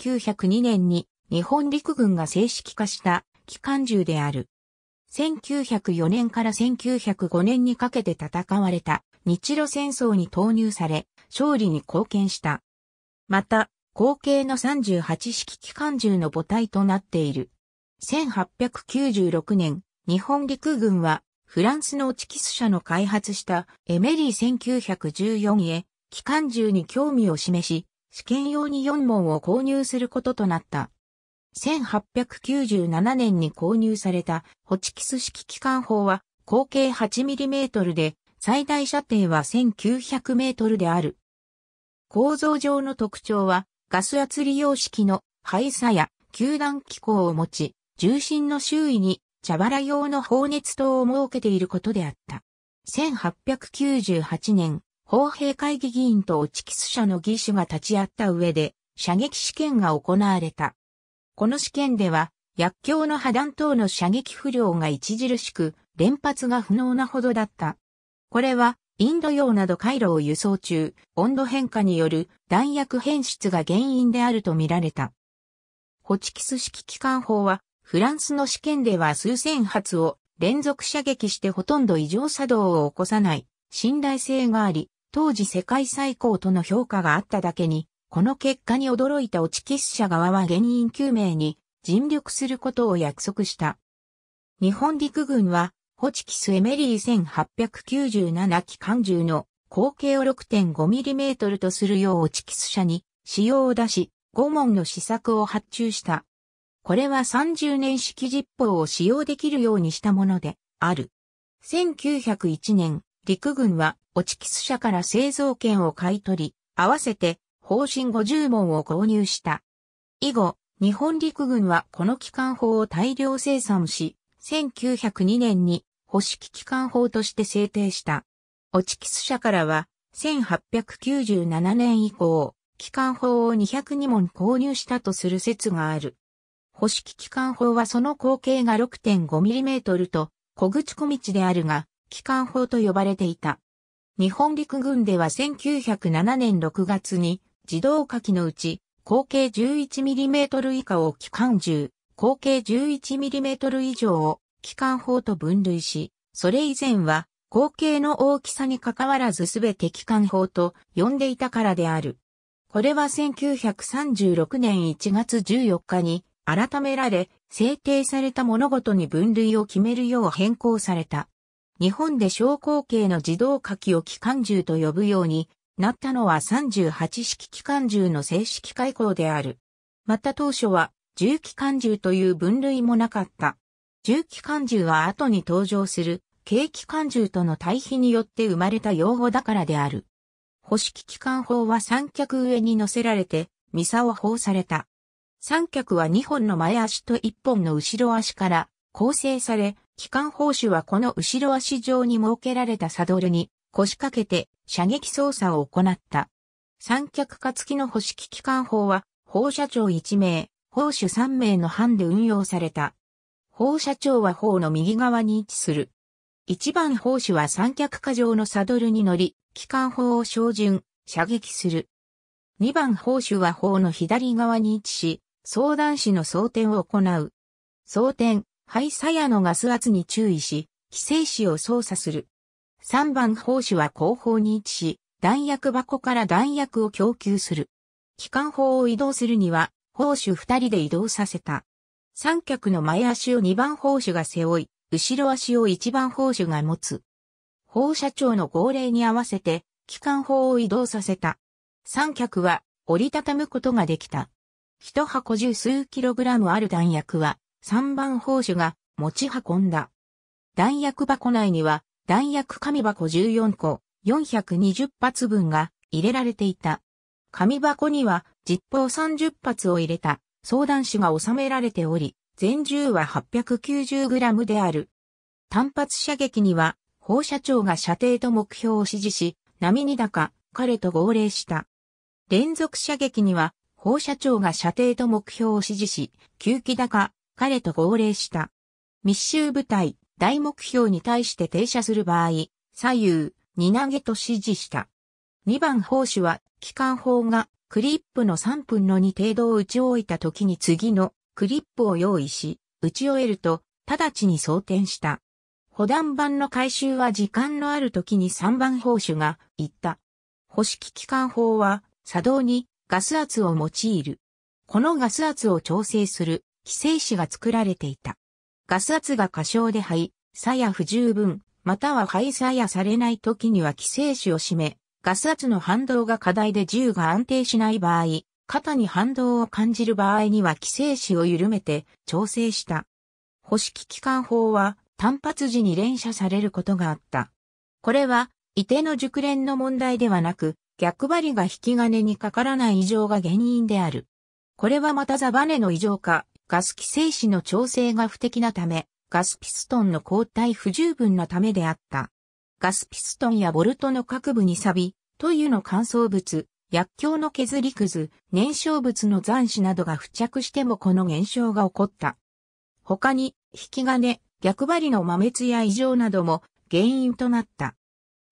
1902年に日本陸軍が正式化した機関銃である。1904年から1905年にかけて戦われた日露戦争に投入され、勝利に貢献した。また、後継の38式機関銃の母体となっている。1896年、日本陸軍はフランスのチキス社の開発したエメリー1914へ機関銃に興味を示し、試験用に4門を購入することとなった。1897年に購入されたホチキス式機関砲は口径 8mm で最大射程は 1900m である。構造上の特徴はガス圧利用式の排差や球団機構を持ち、重心の周囲に茶原用の放熱塔を設けていることであった。1898年、法兵会議議員とオチキス社の議師が立ち会った上で、射撃試験が行われた。この試験では、薬莢の破断等の射撃不良が著しく、連発が不能なほどだった。これは、インド洋など回路を輸送中、温度変化による弾薬変質が原因であるとみられた。ホチキス式機関砲は、フランスの試験では数千発を連続射撃してほとんど異常作動を起こさない、信頼性があり、当時世界最高との評価があっただけに、この結果に驚いた落ちス者側は原因究明に尽力することを約束した。日本陸軍は、ホチキス・エメリー1897機関銃の口径を 6.5mm とするよう落ちキス社に使用を出し、5問の試作を発注した。これは30年式実砲を使用できるようにしたものである。1901年、陸軍は、オチキス社から製造権を買い取り、合わせて、方針50門を購入した。以後、日本陸軍はこの機関砲を大量生産し、1902年に、保守機関砲として制定した。オチキス社からは、1897年以降、機関砲を202門購入したとする説がある。保式機関砲はその口径が 6.5mm と小口小道であるが、機関砲と呼ばれていた。日本陸軍では1907年6月に自動火器のうち口径 11mm 以下を機関銃、口径 11mm 以上を機関砲と分類し、それ以前は口径の大きさに関わらずすべて機関砲と呼んでいたからである。これは1936年1月14日に改められ制定された物事に分類を決めるよう変更された。日本で小口径の自動火器を機関銃と呼ぶようになったのは38式機関銃の正式開口である。また当初は銃機関銃という分類もなかった。銃機関銃は後に登場する軽機関銃との対比によって生まれた用語だからである。保式機関砲は三脚上に乗せられて、ミサを砲された。三脚は2本の前足と1本の後ろ足から構成され、機関砲手はこの後ろ足上に設けられたサドルに腰掛けて射撃操作を行った。三脚化付きの保式機関砲は放射長1名、砲手3名の班で運用された。放射長は砲の右側に位置する。一番砲手は三脚化上のサドルに乗り、機関砲を照準、射撃する。二番砲手は砲の左側に位置し、相談士の装填を行う。装填、イ鞘ヤのガス圧に注意し、寄生子を操作する。3番砲手は後方に位置し、弾薬箱から弾薬を供給する。機関砲を移動するには、砲手2人で移動させた。三脚の前足を2番砲手が背負い、後ろ足を1番砲手が持つ。放射長の号令に合わせて、機関砲を移動させた。三脚は折りたたむことができた。一箱十数キログラムある弾薬は、3番砲手が持ち運んだ。弾薬箱内には弾薬紙箱14個420発分が入れられていた。紙箱には実砲30発を入れた相談手が収められており、全銃は 890g である。単発射撃には放射長が射程と目標を指示し、波に高、彼と号令した。連続射撃には放射長が射程と目標を指示し、吸気高、彼と号令した。密集部隊、大目標に対して停車する場合、左右、に投げと指示した。2番砲手は、機関砲が、クリップの3分の2程度を打ち終えた時に次のクリップを用意し、打ち終えると、直ちに装填した。保弾板の回収は時間のある時に3番砲手が言った。保式機関砲は作動にガス圧を用いる。このガス圧を調整する寄生子が作られていた。ガス圧が過小で肺、鞘不十分、または肺鞘やされない時には寄生子を占め、ガス圧の反動が過大で銃が安定しない場合、肩に反動を感じる場合には寄生子を緩めて調整した。保式機関砲は単発時に連射されることがあった。これは、伊手の熟練の問題ではなく、逆張りが引き金にかからない異常が原因である。これはまたザバネの異常か、ガス規制士の調整が不適なため、ガスピストンの交代不十分なためであった。ガスピストンやボルトの各部に錆というの乾燥物、薬莢の削りくず、燃焼物の残死などが付着してもこの現象が起こった。他に、引き金、逆張りの摩滅や異常なども原因となった。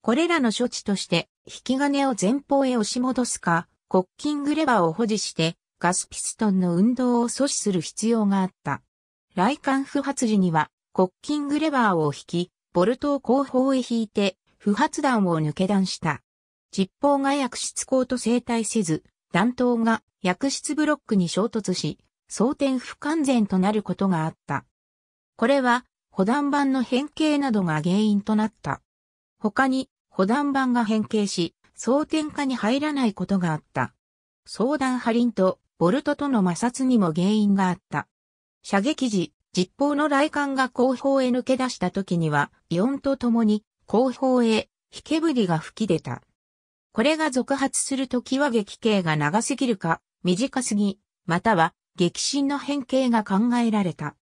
これらの処置として、引き金を前方へ押し戻すか、コッキングレバーを保持して、ガスピストンの運動を阻止する必要があった。来管不発時には、コッキングレバーを引き、ボルトを後方へ引いて、不発弾を抜け弾した。実砲が薬室口と正対せず、弾頭が薬室ブロックに衝突し、装填不完全となることがあった。これは、保弾板の変形などが原因となった。他に、保弾板が変形し、装填下に入らないことがあった。相談破輪とボルトとの摩擦にも原因があった。射撃時、実砲の雷管が後方へ抜け出した時には、異音とともに後方へ火煙が吹き出た。これが続発するときは激刑が長すぎるか、短すぎ、または激震の変形が考えられた。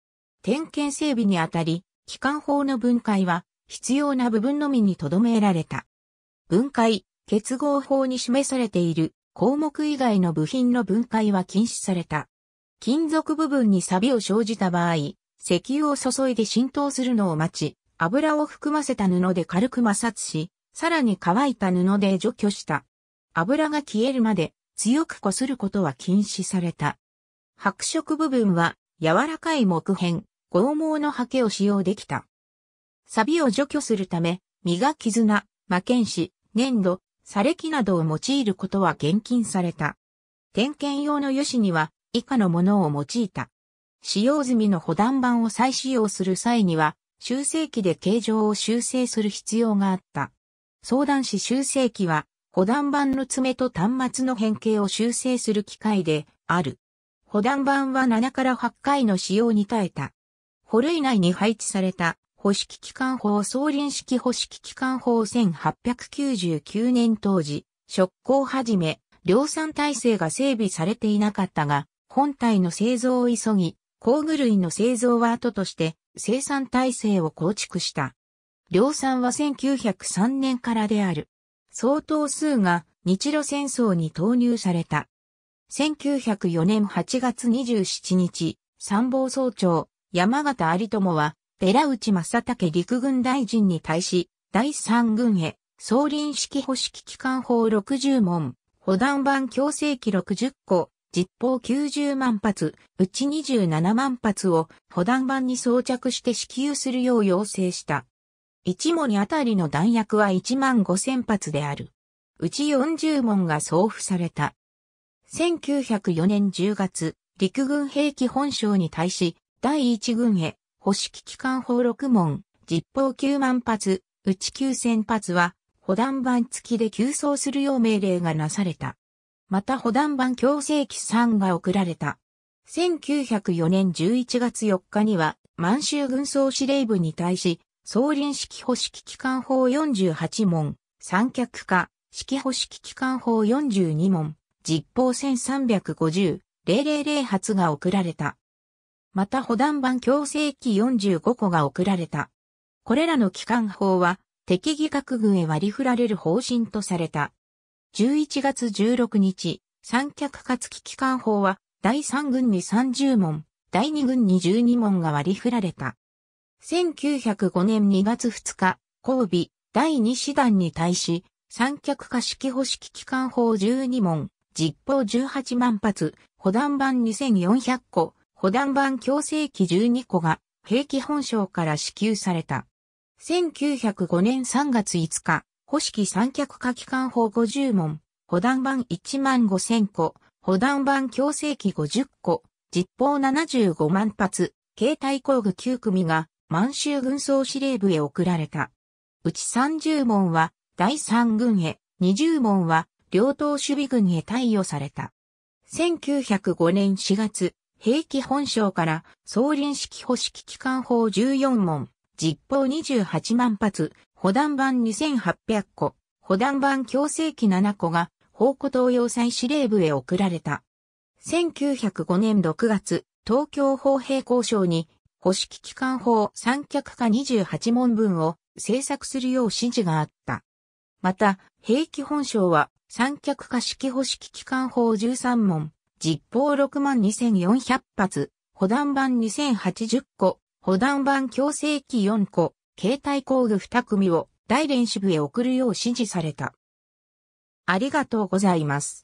点検整備にあたり、機関砲の分解は必要な部分のみに留められた。分解、結合法に示されている項目以外の部品の分解は禁止された。金属部分に錆を生じた場合、石油を注いで浸透するのを待ち、油を含ませた布で軽く摩擦し、さらに乾いた布で除去した。油が消えるまで強く擦ることは禁止された。白色部分は柔らかい木片、剛毛の刷毛を使用できた。錆を除去するため、磨き絆、魔剣士、粘土、砂礫などを用いることは厳禁された。点検用の油脂には以下のものを用いた。使用済みの保断板を再使用する際には、修正機で形状を修正する必要があった。相談し修正機は、保断板の爪と端末の変形を修正する機械である。保断板は7から8回の使用に耐えた。保ル以内に配置された保守機関法総林式保守機関法1899年当時、職工はじめ、量産体制が整備されていなかったが、本体の製造を急ぎ、工具類の製造は後として生産体制を構築した。量産は1903年からである。相当数が日露戦争に投入された。1904年8月27日、参謀総長、山形有友は寺内正武陸軍大臣に対し、第三軍へ、総輪式保式機関法60問、保弾版強制機60個、実砲90万発、うち27万発を保弾版に装着して支給するよう要請した。一門あたりの弾薬は1万5000発である。うち40問が送付された。1904年10月、陸軍兵器本省に対し、第一軍へ保式機関砲6門、実砲9万発、うち9000発は、保弾板付きで急走するよう命令がなされた。また保弾板強制機3が送られた。1904年11月4日には、満州軍総司令部に対し、総輪式保式機関砲48門、三脚化、式保式機関砲42門、実砲1350、0008が送られた。また保弾版強制機45個が送られた。これらの機関砲は敵義学軍へ割り振られる方針とされた。11月16日、三脚化付き機関砲は第3軍に30門、第2軍に12門が割り振られた。1905年2月2日、交尾、第2師団に対し、三脚化式保式機関砲12門、実砲18万発、保弾版2400個、五段版強制機12個が兵器本省から支給された。1905年3月5日、古式三脚下機関法50問、保断版1万5000個、保断版強制機50個、実砲75万発、携帯工具9組が満州軍総司令部へ送られた。うち30問は第3軍へ、20問は両党守備軍へ貸与された。1905年4月、兵器本省から、総輪式保式機関砲14門、実砲28万発、補弾板2800個、補弾板強制機7個が、砲庫東洋祭司令部へ送られた。1905年6月、東京砲兵交渉に、保式機関砲三脚化28門分を制作するよう指示があった。また、兵器本省は三脚化式保式機関砲13門、実砲62,400発、保弾板2080個、保弾板強制機4個、携帯工具2組を大連支部へ送るよう指示された。ありがとうございます。